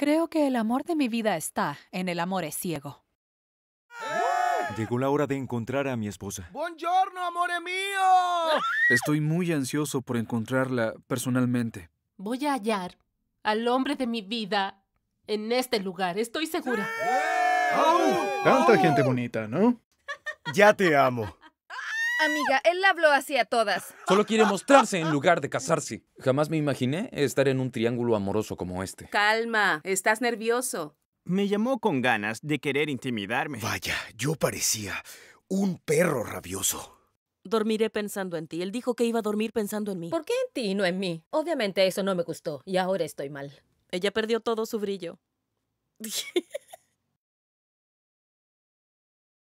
Creo que el amor de mi vida está en el amor es ciego. ¡Eh! Llegó la hora de encontrar a mi esposa. ¡Buongiorno, amore mío! Estoy muy ansioso por encontrarla personalmente. Voy a hallar al hombre de mi vida en este lugar, estoy segura. ¡Eh! Tanta gente bonita, ¿no? ya te amo. Amiga, él habló así a todas. Solo quiere mostrarse en lugar de casarse. Jamás me imaginé estar en un triángulo amoroso como este. Calma, estás nervioso. Me llamó con ganas de querer intimidarme. Vaya, yo parecía un perro rabioso. Dormiré pensando en ti. Él dijo que iba a dormir pensando en mí. ¿Por qué en ti y no en mí? Obviamente eso no me gustó y ahora estoy mal. Ella perdió todo su brillo.